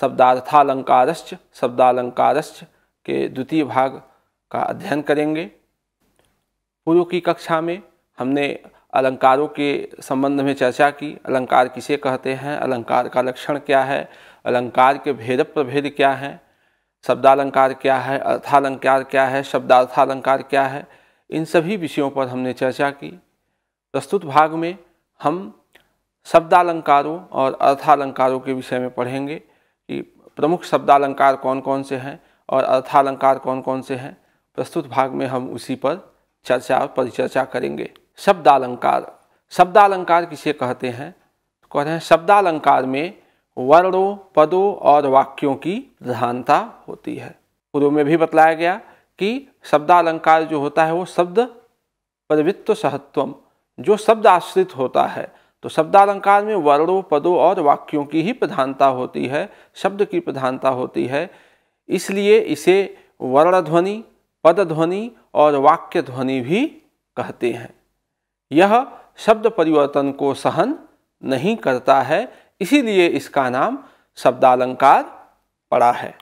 शब्दार्थालंकारश्च शब्दालंकारश्च के द्वितीय भाग का अध्ययन करेंगे पूर्व की कक्षा में हमने अलंकारों के संबंध में चर्चा की अलंकार किसे कहते हैं अलंकार का लक्षण क्या है अलंकार के भेद प्रभेद क्या हैं शब्दालंकार क्या है अर्थालंकार क्या है शब्दार्थालंकार क्या है इन सभी विषयों पर हमने चर्चा की प्रस्तुत भाग में हम शब्दालंकारों और अर्थालंकारों के विषय में पढ़ेंगे कि प्रमुख शब्दालंकार कौन कौन से हैं और अर्थालंकार कौन कौन से हैं प्रस्तुत भाग में हम उसी पर चर्चा और परिचर्चा करेंगे शब्दालंकार शब्दालंकार किसे कहते हैं तो कह रहे हैं शब्दालंकार में वर्णों पदों और वाक्यों की प्रधानता होती है पूर्व में भी बतलाया गया कि शब्दालंकार जो होता है वो शब्द प्रवृत्त सहत्वम जो शब्द आश्रित होता है तो शब्दालंकार में वर्णों पदों और वाक्यों की ही प्रधानता होती है शब्द की प्रधानता होती है इसलिए इसे वर्ण ध्वनि पद ध्वनि और वाक्य ध्वनि भी कहते हैं यह शब्द परिवर्तन को सहन नहीं करता है इसीलिए इसका नाम शब्दालंकार पड़ा है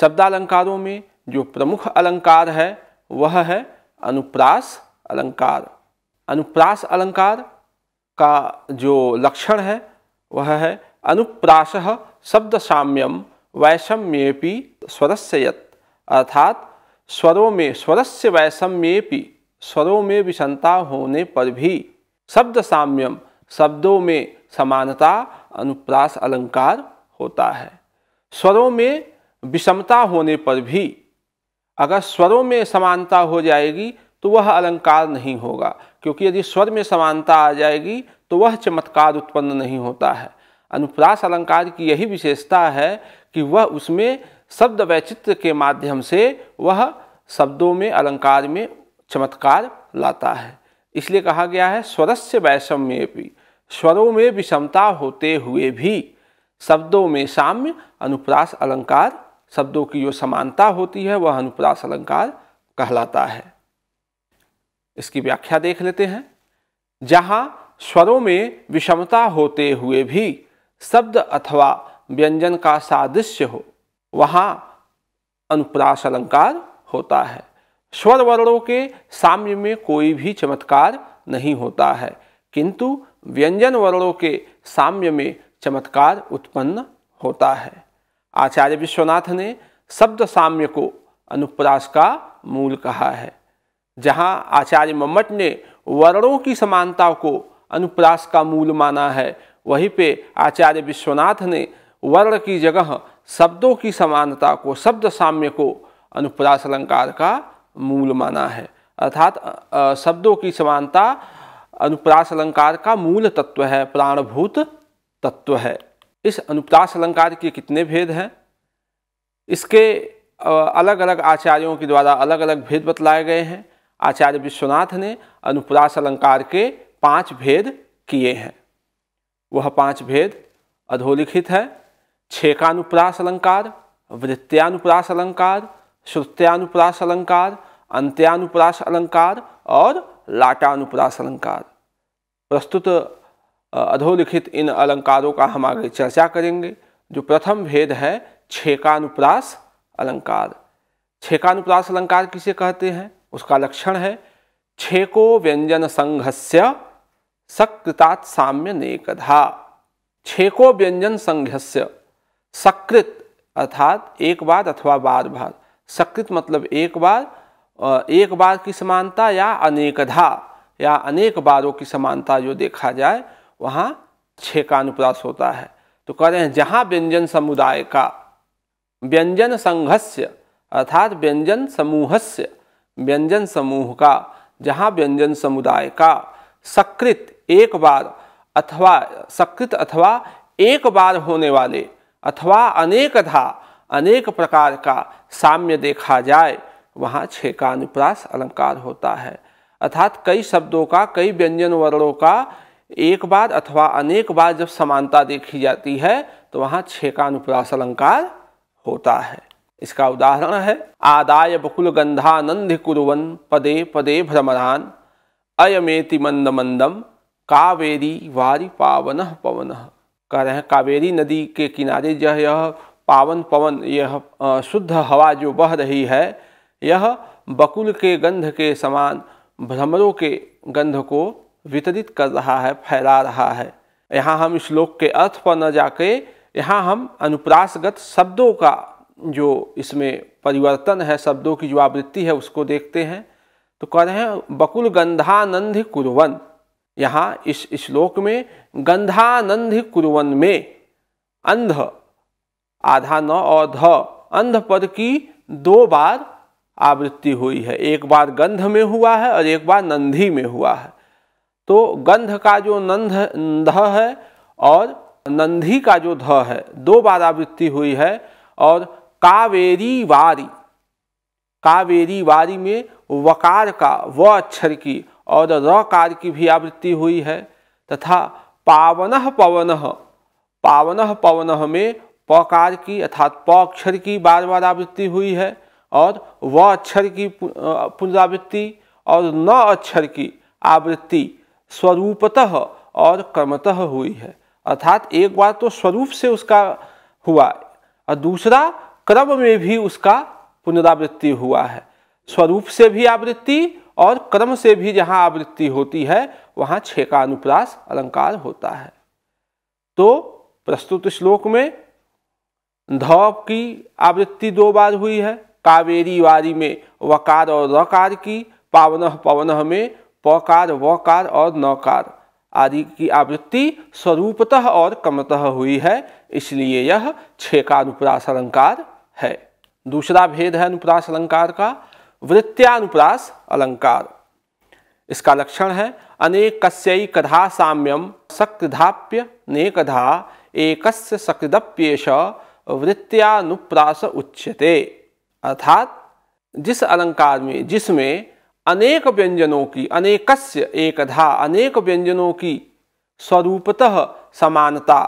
शब्दालंकारों में जो प्रमुख अलंकार है वह है अनुप्रास अलंकार अनुप्रास अलंकार का जो लक्षण है वह है अनुप्रास शब्द साम्यम वैषम्येपि यत् अर्थात स्वरों में स्वरस्य वैषम्येपी स्वरों में विषमता होने पर भी शब्द साम्यम शब्दों में समानता अनुप्रास अलंकार होता है स्वरों में विषमता होने पर भी अगर स्वरों में समानता हो जाएगी तो वह अलंकार नहीं होगा क्योंकि यदि स्वर में समानता आ जाएगी तो वह चमत्कार उत्पन्न नहीं होता है अनुप्रास अलंकार की यही विशेषता है कि वह उसमें शब्द वैचित्र के माध्यम से वह शब्दों में अलंकार में चमत्कार लाता है इसलिए कहा गया है स्वरस्य वैषम में भी स्वरों में विषमता होते हुए भी शब्दों में साम्य अनुप्रास अलंकार शब्दों की जो समानता होती है वह अनुप्रास अलंकार कहलाता है इसकी व्याख्या देख लेते हैं जहां स्वरों में विषमता होते हुए भी शब्द अथवा व्यंजन का सादृश्य हो वहां अनुप्रास अलंकार होता है स्वर वर्णों के साम्य में कोई भी चमत्कार नहीं होता है किंतु व्यंजन वर्णों के साम्य में चमत्कार उत्पन्न होता है आचार्य विश्वनाथ ने शब्द साम्य को अनुप्रास का मूल कहा है जहां आचार्य मम्मट ने वर्णों की समानता को अनुप्रास का मूल माना है वहीं पे आचार्य विश्वनाथ ने वर्ण की जगह शब्दों की समानता को शब्द साम्य को अनुप्रास अलंकार का मूल माना है अर्थात शब्दों की समानता अनुप्रास अलंकार का मूल तत्व है प्राणभूत तत्व है इस अनुप्रास अलंकार के कितने भेद हैं इसके अलग अलग आचार्यों के द्वारा अलग अलग भेद बतलाए गए हैं आचार्य विश्वनाथ ने अनुप्रास अलंकार के पांच भेद किए हैं वह पांच भेद अधोलिखित है छेकानुप्रास अलंकार वृत्यानुप्रास अलंकार श्रुत्यानुप्रास अलंकार अंत्यानुप्रास अलंकार और लाटानुप्रास अलंकार प्रस्तुत अधोलिखित इन अलंकारों का हम आगे चर्चा करेंगे जो प्रथम भेद है छेकानुप्रास अलंकार छेकानुप्रास अलंकार किसे कहते हैं उसका लक्षण है छेको व्यंजन संघस्य सकृतात् साम्य नेकधा छेको व्यंजन संघस्य सकृत अर्थात एक बार अथवा बार बार सकृत मतलब एक बार एक बार की समानता या अनेकधा या अनेक बारों की समानता जो देखा जाए वहाँ छे का अनुप्रास होता है तो कह रहे हैं जहाँ व्यंजन समुदाय का व्यंजन संघस्य अर्थात व्यंजन समूहस्य व्यंजन समूह का जहाँ व्यंजन समुदाय का सकृत एक बार अथवा सकृत अथवा एक बार होने वाले अथवा अनेकधा अनेक प्रकार का साम्य देखा जाए वहाँ छेकानुप्रास अलंकार होता है अर्थात कई शब्दों का कई व्यंजन वर्णों का एक बार अथवा अनेक बार जब समानता देखी जाती है तो वहाँ छेकानुप्रास अलंकार होता है इसका उदाहरण है आदाय बकुल गंधानंद कुरुवन पदे पदे भ्रमरान अयमेति मंद मंदम कावेरी वारी पावन पवन कह रहे हैं कावेरी नदी के किनारे जह यह पावन पवन यह शुद्ध हवा जो बह रही है यह बकुल के गंध के समान भ्रमरों के गंध को वितरित कर रहा है फैला रहा है यहाँ हम श्लोक के अर्थ पर न जाके यहाँ हम अनुप्रासगत शब्दों का जो इसमें परिवर्तन है शब्दों की जो आवृत्ति है उसको देखते हैं तो कह रहे हैं बकुल गंधानंद कुरवन यहाँ इस श्लोक में गंधानंद कुरवन में अंध आधा न और ध अंध पद की दो बार आवृत्ति हुई है एक बार गंध में हुआ है और एक बार नंधी में हुआ है तो गंध का जो नंध ध है और नंधी का जो ध है दो बार आवृत्ति हुई है और कावेरी वारी कावेरी वारी में वकार का व अक्षर की और रकार की भी आवृत्ति हुई है तथा पावन पवन पावन पवन में पकार की अर्थात प अक्षर की बार बार आवृत्ति हुई है और व अक्षर की पुनरावृत्ति और न अक्षर की आवृत्ति स्वरूपतः और कर्मतः हुई है अर्थात एक बार तो स्वरूप से उसका हुआ और दूसरा क्रम में भी उसका पुनरावृत्ति हुआ है स्वरूप से भी आवृत्ति और क्रम से भी जहाँ आवृत्ति होती है वहाँ छे का अनुप्रास अलंकार होता है तो प्रस्तुत श्लोक में धव की आवृत्ति दो बार हुई है कावेरी वारी में वकार और रकार की पावन पवन में पकार वकार और नकार आदि की आवृत्ति स्वरूपतः और कमतः हुई है इसलिए यह छे का अनुप्रास अलंकार है दूसरा भेद है अनुप्रास अलंकार का वृत्त्यानुप्रास अलंकार इसका लक्षण है अनेक कस्यई कधा साम्यम सकृधाप्य नेकधा एकस्य सकृदप्येश वृत्त्यानुप्रास उच्यते अर्थात जिस अलंकार में जिसमें अनेक व्यंजनों की अनेकस्य एकधा अनेक व्यंजनों की स्वरूपतः समानता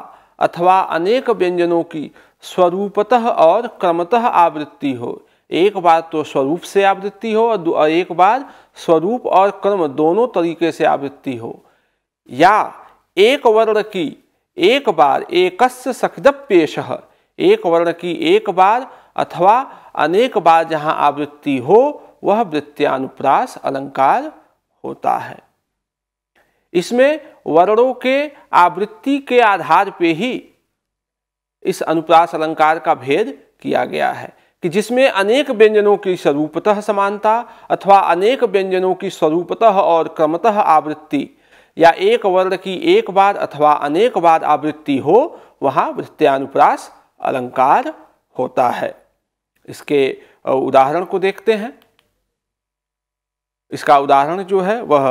अथवा अनेक व्यंजनों की स्वरूपतः और क्रमतः आवृत्ति हो एक बार तो स्वरूप से आवृत्ति हो और एक बार स्वरूप और क्रम दोनों तरीके से आवृत्ति हो या एक वर्ण की एक बार एकस्य है एक वर्ण की एक बार अथवा अनेक बार जहाँ आवृत्ति हो वह वृत्त्यानुप्रास अलंकार होता है इसमें वर्णों के आवृत्ति के आधार पे ही इस अनुप्रास अलंकार का भेद किया गया है कि जिसमें अनेक व्यंजनों की स्वरूपतः समानता अथवा अनेक व्यंजनों की स्वरूपतः और क्रमतः आवृत्ति या एक वर्ण की एक बार अथवा अनेक बार आवृत्ति हो वहाँ वृत्तानुप्रास अलंकार होता है इसके उदाहरण को देखते हैं इसका उदाहरण जो है वह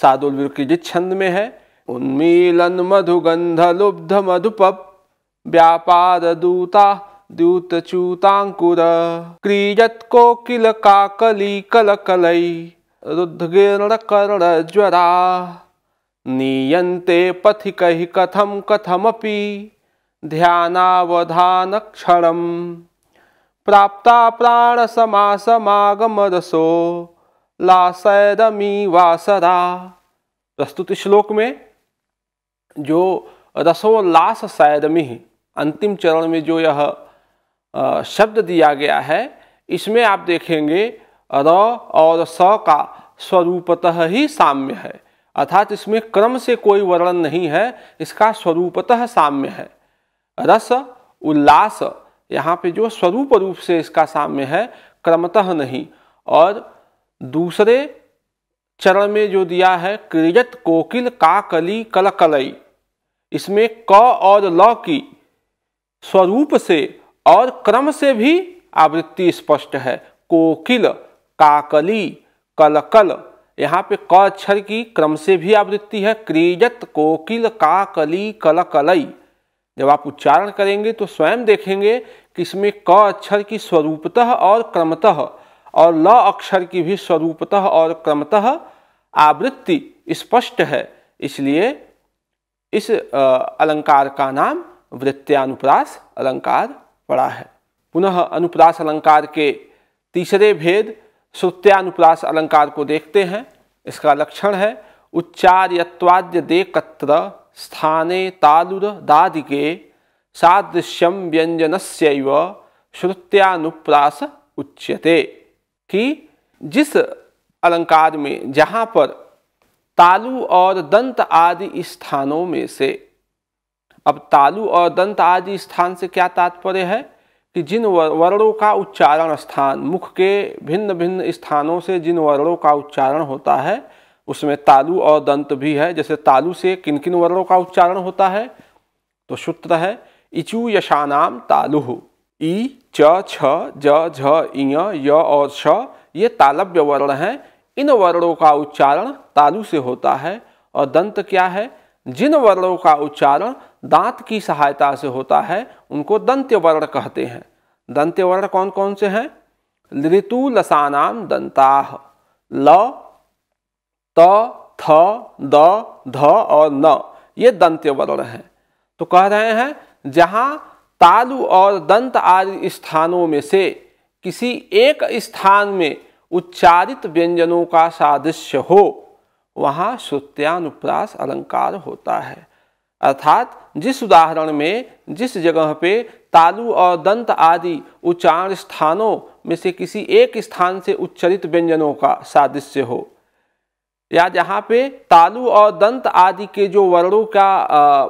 सादुल छंद में है उन्मीलन मधुगंध लुब्ध मधुपप दूता व्यापारदूता द्यूतच्यूताङ्कुर कथम रुद्धगीर्णकर्णज्वरा नीयन्ते पथिकैः कथं कथमपि ध्यानावधानक्षणं प्राप्ता प्राणसमासमागमरसो लासैरमी वासरा प्रस्तुत श्लोक में जो रसोल्लास सैदमी अंतिम चरण में जो यह शब्द दिया गया है इसमें आप देखेंगे र और स का स्वरूपतः ही साम्य है अर्थात इसमें क्रम से कोई वर्णन नहीं है इसका स्वरूपतः साम्य है रस उल्लास यहाँ पे जो स्वरूप रूप से इसका साम्य है क्रमतः नहीं और दूसरे चरण में जो दिया है क्रियत कोकिल काकली कलकलई इसमें क और ल की स्वरूप से और क्रम से भी आवृत्ति स्पष्ट है कोकिल काकली कलकल यहाँ पे क अक्षर की क्रम से भी आवृत्ति है क्रीजत कोकिल काकली कलकलई जब आप उच्चारण करेंगे तो स्वयं देखेंगे कि इसमें क अक्षर की स्वरूपतः और क्रमतः और ल अक्षर की भी स्वरूपतः और क्रमतः आवृत्ति स्पष्ट है इसलिए इस अलंकार का नाम वृत्यानुप्रास अलंकार पड़ा है पुनः अनुप्रास अलंकार के तीसरे भेद श्रुत्यानुप्रास अलंकार को देखते हैं इसका लक्षण है उच्चार्यवाद्य देकत्र स्थाने तालुर दादिके सादृश्यम व्यंजनस्यैव श्रुत्यानुप्रास उच्यते कि जिस अलंकार में जहाँ पर तालु और दंत आदि स्थानों में से अब तालु और दंत आदि स्थान से क्या तात्पर्य है कि जिन वर्णों का उच्चारण स्थान मुख के भिन्न भिन्न स्थानों से जिन वर्णों का उच्चारण होता है उसमें तालु और दंत भी है जैसे तालु से किन किन वर्णों का उच्चारण होता है तो सूत्र है इचु यशानाम तालु ई च छ ज झ इय य और छ ये तालव्य वर्ण हैं इन वर्णों का उच्चारण तालु से होता है और दंत क्या है जिन वर्णों का उच्चारण दांत की सहायता से होता है उनको दंत्यवर्ण कहते हैं दंत्यवर्ण वर्ण कौन कौन से हैं ऋतु लसानाम दंता ल त थ द ध और न ये दंत्यवर्ण हैं तो कह रहे हैं जहाँ तालु और दंत आदि स्थानों में से किसी एक स्थान में उच्चारित व्यंजनों का सादृश्य हो वहाँ श्रुत्यानुप्रास अलंकार होता है अर्थात जिस उदाहरण में जिस जगह पे तालु और दंत आदि उच्चारण स्थानों में से किसी एक स्थान से उच्चरित व्यंजनों का सादृश्य हो या जहाँ पे तालु और दंत आदि के जो वर्णों का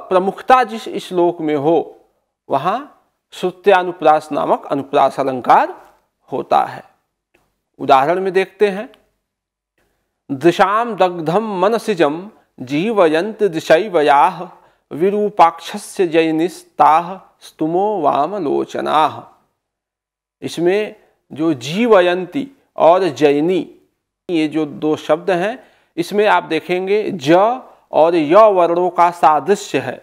प्रमुखता जिस श्लोक में हो वहाँ श्रुत्यानुप्रास नामक अनुप्रास अलंकार होता है उदाहरण में देखते हैं दिशा दग्धम मनसिजम जीवयंत दिशैवयाह विरूपाक्षस्य जयनिस्ता स्तुमो वाम लोचना इसमें जो जीवयंती और जैनी ये जो दो शब्द हैं इसमें आप देखेंगे ज और य वर्णों का सादृश्य है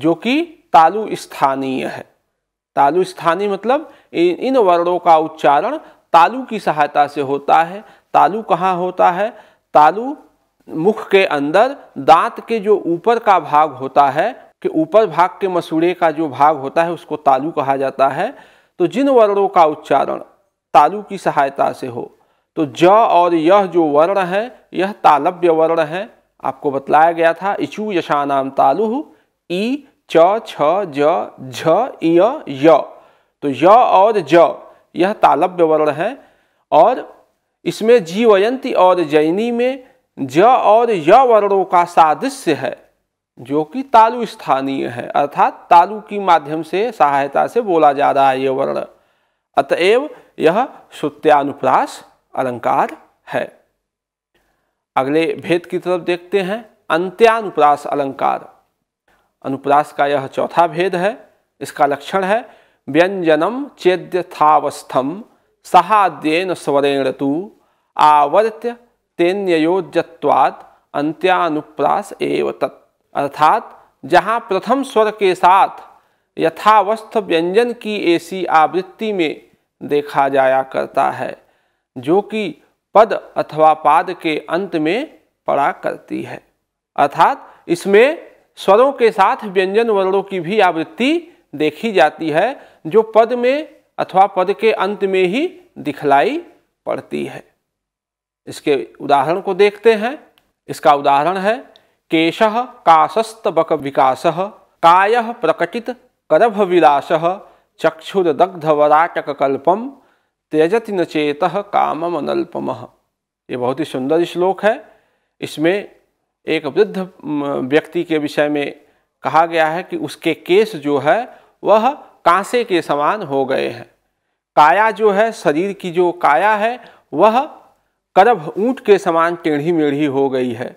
जो कि तालु स्थानीय है तालु स्थानीय मतलब इन वर्णों का उच्चारण तालु की सहायता से होता है तालु कहाँ होता है तालु मुख के अंदर दांत के जो ऊपर का भाग होता है कि ऊपर भाग के मसूड़े का जो भाग होता है उसको तालु कहा जाता है तो जिन वर्णों का उच्चारण तालु की सहायता से हो तो ज और यह जो वर्ण है यह तालव्य वर्ण है आपको बतलाया गया था इचु यशानाम तालु ई च छ ज झ य य तो य और ज यह तालव्य वर्ण है और इसमें जीवयंती और जैनी में ज और य वर्णों का सादृश्य है जो कि तालु स्थानीय है अर्थात तालु की माध्यम से सहायता से बोला जा रहा है यह वर्ण अतएव यह श्रुत्यानुप्रास अलंकार है अगले भेद की तरफ देखते हैं अंत्यानुप्रास अलंकार अनुप्रास का यह चौथा भेद है इसका लक्षण है व्यंजनम चेद्यथावस्थम सहाद्येन स्वरेण तु आवर्त्य तेन्योजत्वाद अंत्यानुप्रास एव तत् अर्थात जहाँ प्रथम स्वर के साथ यथावस्थ व्यंजन की ऐसी आवृत्ति में देखा जाया करता है जो कि पद अथवा पाद के अंत में पड़ा करती है अर्थात इसमें स्वरों के साथ व्यंजन वर्णों की भी आवृत्ति देखी जाती है जो पद में अथवा पद के अंत में ही दिखलाई पड़ती है इसके उदाहरण को देखते हैं इसका उदाहरण है केश बक विकास काय प्रकटित करभ विलास कल्पम त्यजति न चेत कामम अनल्पम ये बहुत ही सुंदर श्लोक है इसमें एक वृद्ध व्यक्ति के विषय में कहा गया है कि उसके केस जो है वह कांसे के समान हो गए हैं काया जो है शरीर की जो काया है वह करभ ऊंट के समान टेढ़ी मेढ़ी हो गई है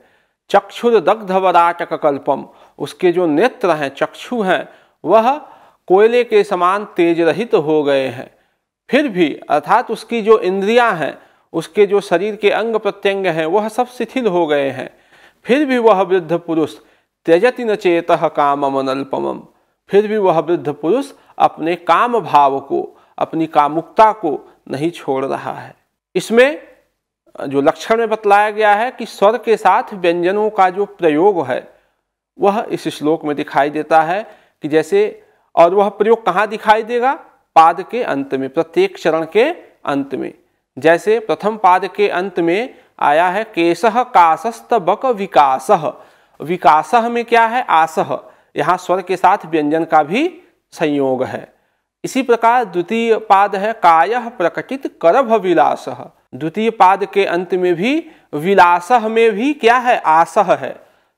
चक्षुर वराटक कल्पम उसके जो नेत्र हैं चक्षु हैं वह कोयले के समान तेज रहित तो हो गए हैं फिर भी अर्थात उसकी जो इंद्रियां हैं उसके जो शरीर के अंग प्रत्यंग हैं वह सब शिथिल हो गए हैं फिर भी वह वृद्ध पुरुष त्यजति न चेत कामम अनल्पमम फिर भी वह वृद्ध पुरुष अपने काम भाव को अपनी कामुकता को नहीं छोड़ रहा है इसमें जो लक्षण में बतलाया गया है कि स्वर के साथ व्यंजनों का जो प्रयोग है वह इस श्लोक में दिखाई देता है कि जैसे और वह प्रयोग कहाँ दिखाई देगा पाद के अंत में प्रत्येक चरण के अंत में जैसे प्रथम पाद के अंत में आया है केश काशस्त बक विकास विकास में क्या है आसह यहाँ स्वर के साथ व्यंजन का भी संयोग है इसी प्रकार द्वितीय पाद है काय प्रकटित करभ विलास द्वितीय पाद के अंत में भी विलासह में भी क्या है आसह है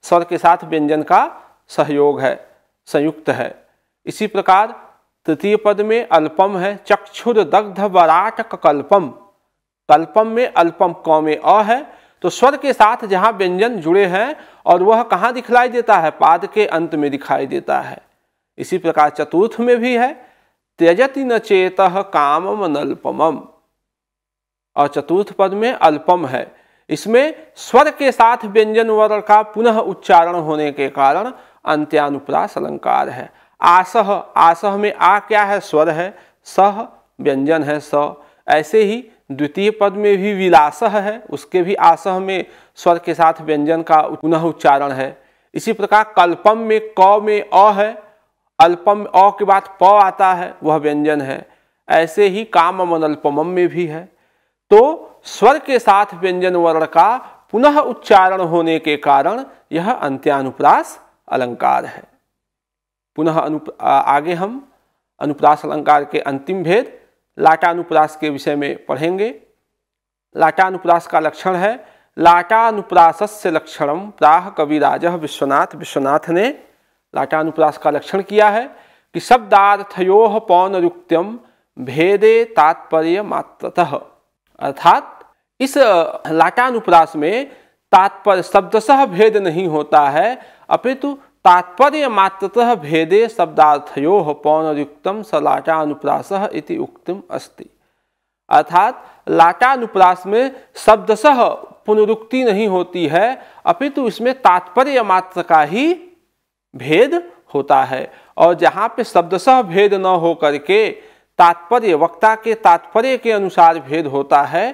स्वर के साथ व्यंजन का सहयोग है संयुक्त है इसी प्रकार तृतीय पद में अल्पम है चक्षुर दग्ध बराट कल्पम कल्पम में अल्पम क में अ है तो स्वर के साथ जहाँ व्यंजन जुड़े हैं और वह कहाँ दिखलाई देता है पाद के अंत में दिखाई देता है इसी प्रकार चतुर्थ में भी है त्यजति न चेत कामम नल्पमम और चतुर्थ पद में अल्पम है इसमें स्वर के साथ व्यंजन वर्ण का पुनः उच्चारण होने के कारण अंत्यानुप्रास अलंकार है आसह आसह में आ क्या है स्वर है सह व्यंजन है स ऐसे ही द्वितीय पद में भी विलासह है उसके भी आसह में स्वर के साथ व्यंजन का पुनः उच्चारण है इसी प्रकार कल्पम में क में अ है अल्पम अ के बाद प आता है वह व्यंजन है ऐसे ही काम अल्पम में भी है तो स्वर के साथ व्यंजन वर्ण का पुनः उच्चारण होने के कारण यह अंत्यानुप्रास अलंकार है पुनः आगे हम अनुप्रास अलंकार के अंतिम भेद लाटानुप्रास के विषय में पढ़ेंगे लाटानुप्रास का लक्षण है लाटानुप्रास से लक्षण प्राह कविराज विश्वनाथ विश्वनाथ ने लाटानुप्रास का लक्षण किया है कि शब्दार्थयो पौनरुक्त्यम भेदे तात्पर्य मात्रतः अर्थात इस लाटानुप्रास में तात्पर्य शब्दशः भेद नहीं होता है अपितु तात्पर्य मात्रतः भेदे शब्दार्थयो पौनरुक्तम स लाटानुप्रास इति अस्ति अर्थात लाटानुप्रास में शब्दशः पुनरुक्ति नहीं होती है अपितु इसमें तात्पर्य मात्र का ही भेद होता है और जहाँ पे शब्दशः भेद न हो करके तात्पर्य वक्ता के तात्पर्य के अनुसार भेद होता है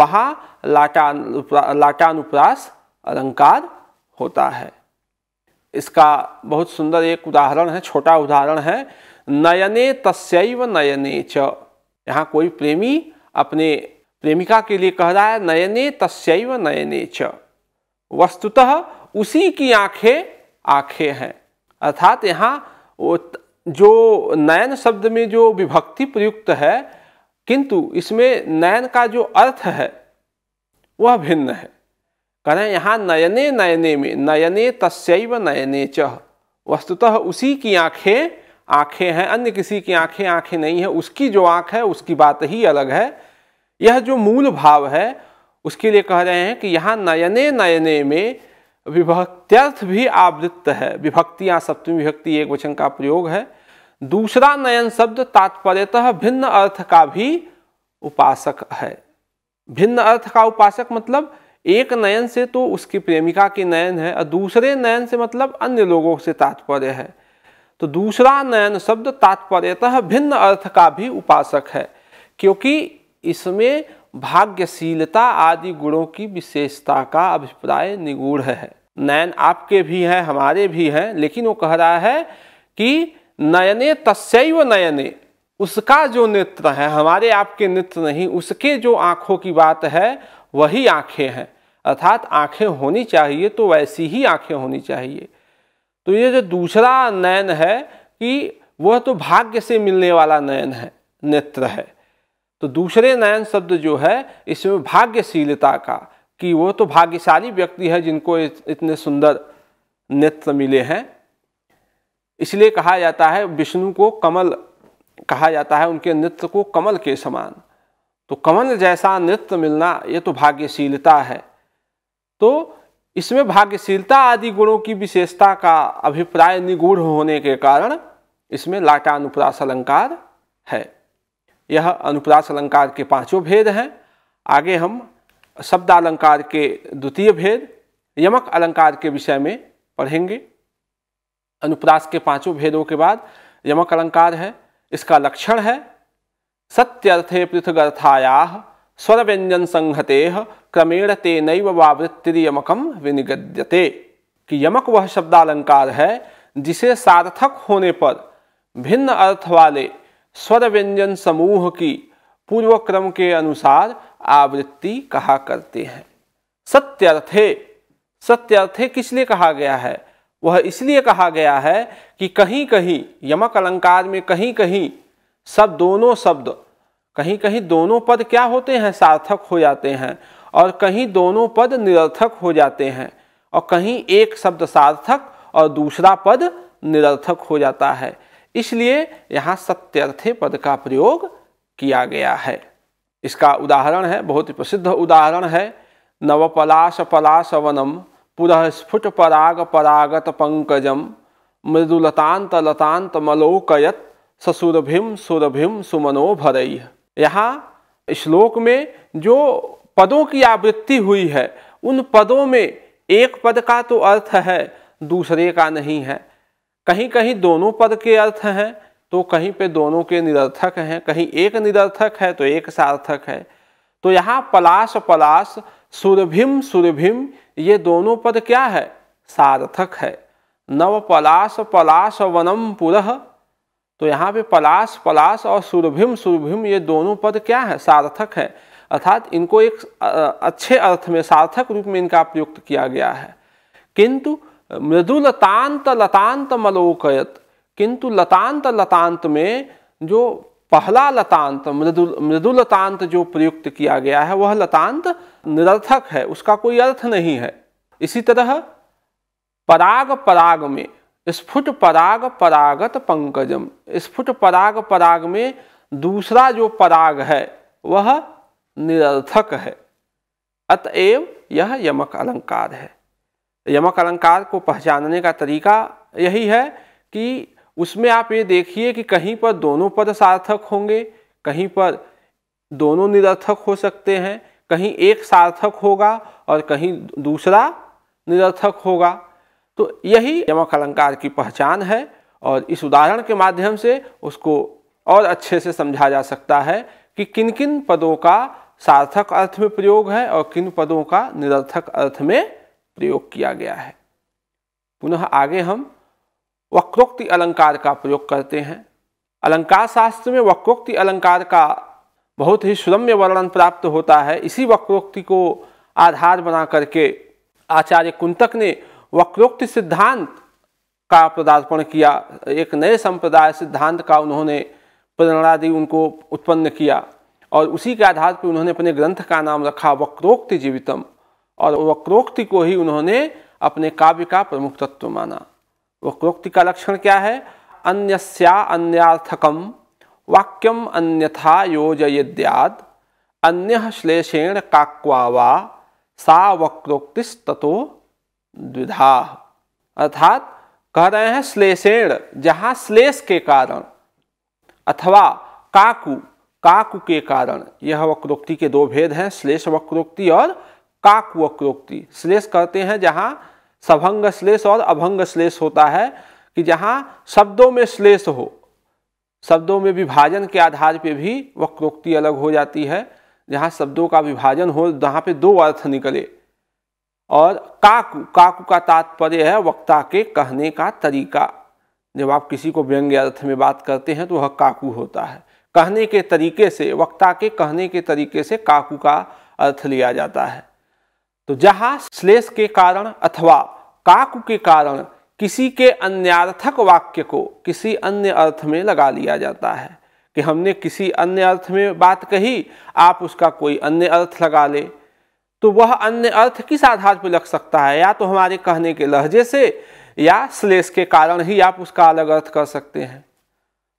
वहाँ लाटानुप्रा लाटानुप्रास अलंकार होता है इसका बहुत सुंदर एक उदाहरण है छोटा उदाहरण है नयने तस्व नयने च यहाँ कोई प्रेमी अपने प्रेमिका के लिए कह रहा है नयने तस्व नयने च वस्तुतः उसी की आंखें आंखें हैं अर्थात यहाँ वो जो नयन शब्द में जो विभक्ति प्रयुक्त है किंतु इसमें नयन का जो अर्थ है वह भिन्न है करें यहाँ नयने नयने में नयने तस्व नयने च वस्तुतः उसी की आँखें आँखें हैं अन्य किसी की आँखें आँखें नहीं है उसकी जो आँख है उसकी बात ही अलग है यह जो मूल भाव है उसके लिए कह रहे हैं कि यहाँ नयने नयने में विभक्त्यर्थ भी आवृत्त है विभक्तियाँ सप्तमी विभक्ति एक वचन का प्रयोग है दूसरा नयन शब्द तात्पर्यतः भिन्न अर्थ का भी उपासक है भिन्न अर्थ का उपासक मतलब एक नयन से तो उसकी प्रेमिका की नयन है और दूसरे नयन से मतलब अन्य लोगों से तात्पर्य है तो दूसरा नयन शब्द तात्पर्यतः भिन्न अर्थ का भी उपासक है क्योंकि इसमें भाग्यशीलता आदि गुणों की विशेषता का अभिप्राय निगूढ़ है नयन आपके भी हैं हमारे भी हैं लेकिन वो कह रहा है कि नयने तस्व नयने उसका जो नेत्र है हमारे आपके नेत्र नहीं उसके जो आँखों की बात है वही आँखें हैं अर्थात आँखें होनी चाहिए तो वैसी ही आँखें होनी चाहिए तो ये जो दूसरा नयन है कि वह तो भाग्य से मिलने वाला नयन है नेत्र है तो दूसरे नयन शब्द जो है इसमें भाग्यशीलता का कि वो तो भाग्यशाली व्यक्ति है जिनको इतने सुंदर नेत्र मिले हैं इसलिए कहा जाता है विष्णु को कमल कहा जाता है उनके नृत्य को कमल के समान तो कमल जैसा नृत्य मिलना ये तो भाग्यशीलता है तो इसमें भाग्यशीलता आदि गुणों की विशेषता का अभिप्राय निगूढ़ होने के कारण इसमें लाटानुप्रास अलंकार है यह अनुप्रास अलंकार के पांचों भेद हैं आगे हम शब्द अलंकार के द्वितीय भेद यमक अलंकार के विषय में पढ़ेंगे अनुप्रास के पांचों भेदों के बाद यमक अलंकार है इसका लक्षण है सत्यर्थे पृथगर्थाया स्वर व्यंजन संहते क्रमेण ते नैव यमक विनिगद्यते कि यमक वह शब्दालंकार है जिसे सार्थक होने पर भिन्न अर्थ वाले स्वर व्यंजन समूह की पूर्व क्रम के अनुसार आवृत्ति कहा करते हैं सत्यर्थे सत्यर्थे किस लिए कहा गया है वह इसलिए कहा गया है कि कहीं कहीं यमक अलंकार में कहीं कहीं सब दोनों शब्द कहीं कहीं दोनों पद क्या होते हैं सार्थक हो जाते हैं और कहीं दोनों पद निरर्थक हो जाते हैं और कहीं एक शब्द सार्थक और दूसरा पद निरर्थक हो जाता है इसलिए यहाँ सत्यर्थे पद का प्रयोग किया गया है इसका उदाहरण है बहुत ही प्रसिद्ध उदाहरण है नवपलाश पलाश वनम पुनः स्फुट पराग परागत पंकजम मृदुलतांत लतांत मलोकयत ससुरभिम सुरभिम सुमनो यहाँ श्लोक में जो पदों की आवृत्ति हुई है उन पदों में एक पद का तो अर्थ है दूसरे का नहीं है कहीं कहीं दोनों पद के अर्थ हैं तो कहीं पे दोनों के निरर्थक हैं कहीं एक निरर्थक है तो एक सार्थक है तो यहाँ पलाश पलाश सुरभिम सुरभिम ये दोनों पद क्या है सार्थक है नव पलाश पलाश वनम पुरह तो यहाँ पे पलाश पलाश और सुरभिम सुरभिम ये दोनों पद क्या है सार्थक है अर्थात इनको एक अच्छे अर्थ में सार्थक रूप में इनका प्रयुक्त किया गया है किंतु मृदु लतांत लतांत मलोकयत किंतु लतांत लतांत में जो पहला लतांत मृदु मृदु लतांत जो प्रयुक्त किया गया है वह लतांत निरर्थक है उसका कोई अर्थ नहीं है इसी तरह पराग पराग में स्फुट पराग परागत पंकजम स्फुट पराग पराग में दूसरा जो पराग है वह निरर्थक है अतएव यह यमक अलंकार है यमक अलंकार को पहचानने का तरीका यही है कि उसमें आप ये देखिए कि कहीं पर दोनों पद सार्थक होंगे कहीं पर दोनों निरर्थक हो सकते हैं कहीं एक सार्थक होगा और कहीं दूसरा निरर्थक होगा तो यही यमक अलंकार की पहचान है और इस उदाहरण के माध्यम से उसको और अच्छे से समझा जा सकता है कि किन किन पदों का सार्थक अर्थ में प्रयोग है और किन पदों का निरर्थक अर्थ में प्रयोग किया गया है पुनः आगे हम वक्रोक्ति अलंकार का प्रयोग करते हैं अलंकार शास्त्र में वक्रोक्ति अलंकार का बहुत ही सुरम्य वर्णन प्राप्त होता है इसी वक्रोक्ति को आधार बना करके आचार्य कुंतक ने वक्रोक्ति सिद्धांत का पदार्पण किया एक नए संप्रदाय सिद्धांत का उन्होंने प्रेरणा दी उनको उत्पन्न किया और उसी के आधार पर उन्होंने अपने ग्रंथ का नाम रखा वक्रोक्ति जीवितम और वक्रोक्ति को ही उन्होंने अपने काव्य का प्रमुख तत्व माना वक्रोक्ति का लक्षण क्या है अन्यस्या अन्यार्थकम वाक्यम अन्यथा योजयद्याद अन्य श्लेषेण काक्वावा सा तथो द्विधा अर्थात कह रहे हैं श्लेषेण जहाँ श्लेष के कारण अथवा काकु काकु के कारण यह वक्रोक्ति के दो भेद हैं श्लेष वक्रोक्ति और काक वक्रोक्ति श्लेष कहते हैं जहाँ सभंग श्लेष और अभंग श्लेष होता है कि जहाँ शब्दों में श्लेष हो शब्दों में विभाजन के आधार पे भी वक्रोक्ति अलग हो जाती है जहाँ शब्दों का विभाजन हो जहाँ पे दो अर्थ निकले और काकु काकु का तात्पर्य है वक्ता के कहने का तरीका जब आप किसी को व्यंग्य अर्थ में बात करते हैं तो वह काकू होता है कहने के तरीके से वक्ता के कहने के तरीके से काकू का अर्थ लिया जाता है तो जहां श्लेष के कारण अथवा काकु के कारण किसी के अन्यार्थक वाक्य को किसी अन्य अर्थ में लगा लिया जाता है कि हमने किसी अन्य अर्थ में बात कही आप उसका कोई अन्य अर्थ लगा ले तो वह अन्य अर्थ किस आधार पर लग सकता है या तो हमारे कहने के लहजे से या श्लेष के कारण ही आप उसका अलग अर्थ कर सकते हैं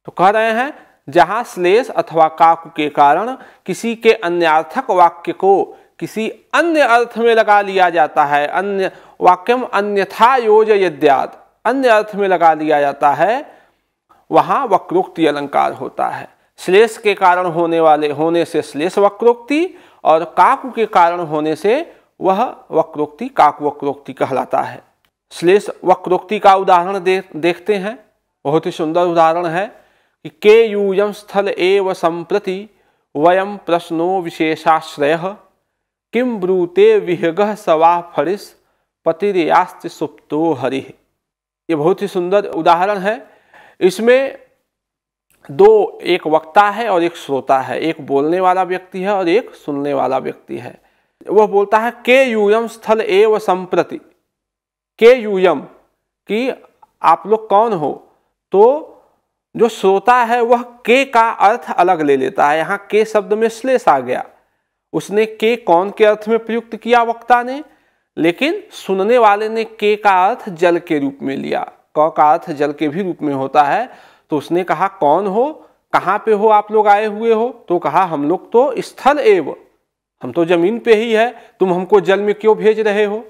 तो कह रहे हैं जहां श्लेष अथवा काकु के कारण किसी के अन्यार्थक वाक्य को किसी अन्य अर्थ में लगा लिया जाता है अन्य वाक्यम अन्यथा योज यद्यात अन्य अर्थ में लगा लिया जाता है वहाँ वक्रोक्ति अलंकार होता है श्लेष के कारण होने वाले होने से श्लेष वक्रोक्ति और काकु के कारण होने से वह वक्रोक्ति काकु वक्रोक्ति कहलाता है श्लेष वक्रोक्ति का उदाहरण दे, देखते हैं बहुत ही सुंदर उदाहरण है कि के यूयम स्थल एव संप्रति वयम प्रश्नो विशेषाश्रय किम ब्रूते विहग सवा फरिस पतिरियास्त सुप्तो हरि ये बहुत ही सुंदर उदाहरण है इसमें दो एक वक्ता है और एक श्रोता है एक बोलने वाला व्यक्ति है और एक सुनने वाला व्यक्ति है वह बोलता है के यूयम स्थल एव संप्रति के यूयम कि आप लोग कौन हो तो जो श्रोता है वह के का अर्थ अलग ले लेता है यहाँ के शब्द में श्लेष आ गया उसने के कौन के अर्थ में प्रयुक्त किया वक्ता ने लेकिन सुनने वाले ने के का अर्थ जल के रूप में लिया क का अर्थ जल के भी रूप में होता है तो उसने कहा कौन हो कहाँ पे हो आप लोग आए हुए हो तो कहा हम लोग तो स्थल एव हम तो जमीन पे ही है तुम हमको जल में क्यों भेज रहे हो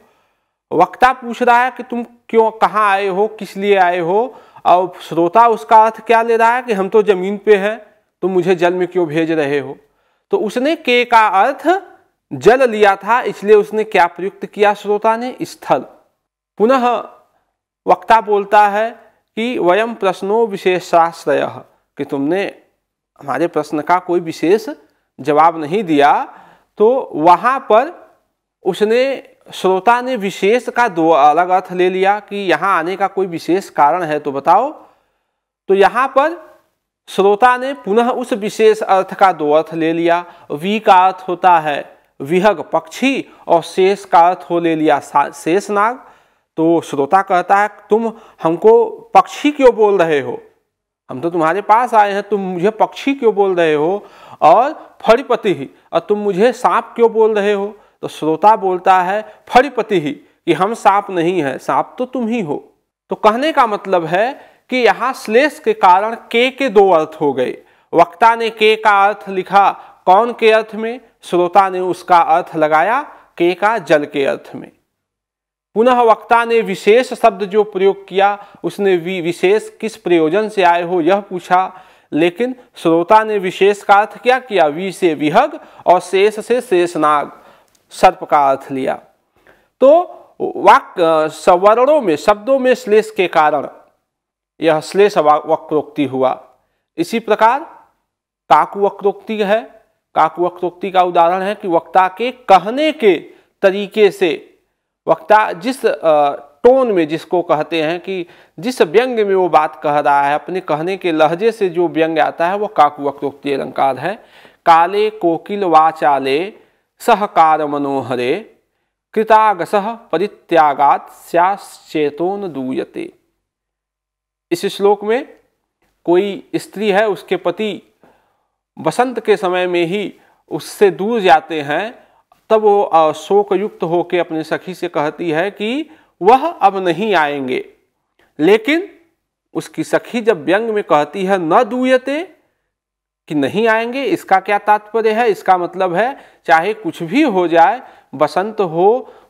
वक्ता पूछ रहा है कि तुम क्यों कहाँ आए हो किस लिए आए हो और श्रोता उसका अर्थ क्या ले रहा है कि हम तो जमीन पे हैं तुम मुझे जल में क्यों भेज रहे हो तो उसने के का अर्थ जल लिया था इसलिए उसने क्या प्रयुक्त किया श्रोता ने स्थल पुनः वक्ता बोलता है कि वयम प्रश्नो विशेषाश्रय कि तुमने हमारे प्रश्न का कोई विशेष जवाब नहीं दिया तो वहाँ पर उसने श्रोता ने विशेष का दो अलग अर्थ ले लिया कि यहाँ आने का कोई विशेष कारण है तो बताओ तो यहाँ पर श्रोता ने पुनः उस विशेष अर्थ का दो अर्थ ले लिया वी का अर्थ होता है विहग पक्षी और शेष का अर्थ हो ले लिया शेष नाग तो श्रोता कहता है तुम हमको पक्षी क्यों बोल रहे हो हम तो तुम्हारे पास आए हैं तुम मुझे पक्षी क्यों बोल रहे हो और फरीपति ही और तुम मुझे सांप क्यों बोल रहे हो तो श्रोता बोलता है फरीपति ही कि हम सांप नहीं हैं सांप तो तुम ही हो तो कहने का मतलब है कि यहाँ श्लेष के कारण के के दो अर्थ हो गए वक्ता ने के का अर्थ लिखा कौन के अर्थ में श्रोता ने उसका अर्थ लगाया के का जल के अर्थ में पुनः वक्ता ने विशेष शब्द जो प्रयोग किया उसने विशेष किस प्रयोजन से आए हो यह पूछा लेकिन श्रोता ने विशेष का अर्थ क्या किया वी से विहग और शेष से शेषनाग सर्प का अर्थ लिया तो वाक्य सवर्णों में शब्दों में श्लेष के कारण यह श्लेष वक्रोक्ति हुआ इसी प्रकार काकु वक्रोक्ति है काकु वक्रोक्ति का उदाहरण है कि वक्ता के कहने के तरीके से वक्ता जिस टोन में जिसको कहते हैं कि जिस व्यंग्य में वो बात कह रहा है अपने कहने के लहजे से जो व्यंग आता है वह काकु वक्रोक्ति अलंकार है काले कोकिल वाचाले सहकार मनोहरे कृतागस परित्यागात स्याश्चेतोन दूयते इस श्लोक में कोई स्त्री है उसके पति बसंत के समय में ही उससे दूर जाते हैं तब वो शोक युक्त होकर अपने सखी से कहती है कि वह अब नहीं आएंगे लेकिन उसकी सखी जब व्यंग में कहती है न दूयते कि नहीं आएंगे इसका क्या तात्पर्य है इसका मतलब है चाहे कुछ भी हो जाए बसंत हो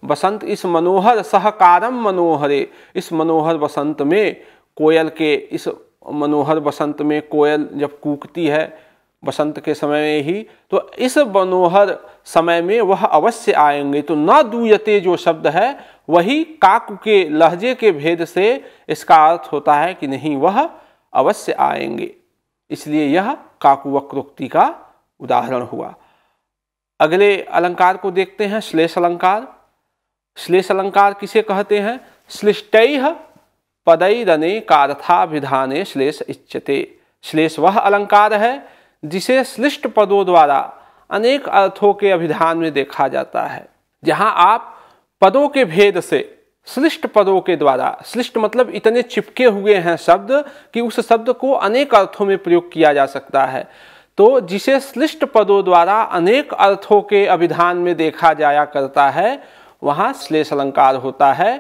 बसंत इस मनोहर सहकारम मनोहरे इस मनोहर बसंत में कोयल के इस मनोहर बसंत में कोयल जब कूकती है बसंत के समय में ही तो इस मनोहर समय में वह अवश्य आएंगे तो न दूयते जो शब्द है वही काक के लहजे के भेद से इसका अर्थ होता है कि नहीं वह अवश्य आएंगे इसलिए यह काकुवक्रोक्ति का उदाहरण हुआ अगले अलंकार को देखते हैं श्लेष अलंकार श्लेष अलंकार किसे कहते हैं श्लिष्ट पदैदने कारथाभिधाने श्लेष इच्छते श्लेष वह अलंकार है जिसे श्लिष्ट पदों द्वारा अनेक अर्थों के अभिधान में देखा जाता है जहाँ आप पदों के भेद से श्लिष्ट पदों के द्वारा श्लिष्ट मतलब इतने चिपके हुए हैं शब्द कि उस शब्द को अनेक अर्थों में प्रयोग किया जा सकता है तो जिसे श्लिष्ट पदों द्वारा अनेक अर्थों के अभिधान में देखा जाया करता है वहाँ श्लेष अलंकार होता है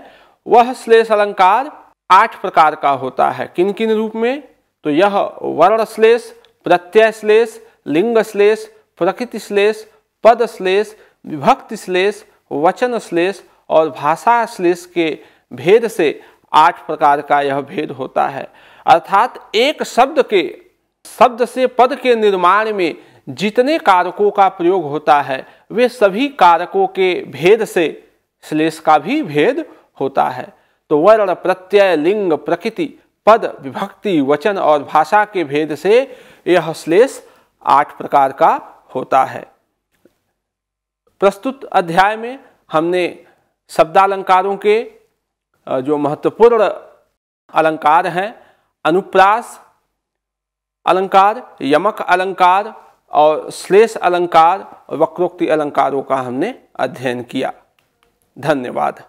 वह श्लेष अलंकार आठ प्रकार का होता है किन किन रूप में तो यह वर्ण श्लेष प्रत्यय श्लेष लिंग श्लेष प्रकृति श्लेष पद श्लेष विभक्ति श्लेष वचन श्लेष और भाषा श्लेष के भेद से आठ प्रकार का यह भेद होता है अर्थात एक शब्द के शब्द से पद के निर्माण में जितने कारकों का प्रयोग होता है वे सभी कारकों के भेद से श्लेष का भी भेद होता है तो वर्ण प्रत्यय लिंग प्रकृति पद विभक्ति वचन और भाषा के भेद से यह श्लेष आठ प्रकार का होता है प्रस्तुत अध्याय में हमने शब्दालंकारों के जो महत्वपूर्ण अलंकार हैं अनुप्रास अलंकार यमक अलंकार और श्लेष अलंकार वक्रोक्ति अलंकारों का हमने अध्ययन किया धन्यवाद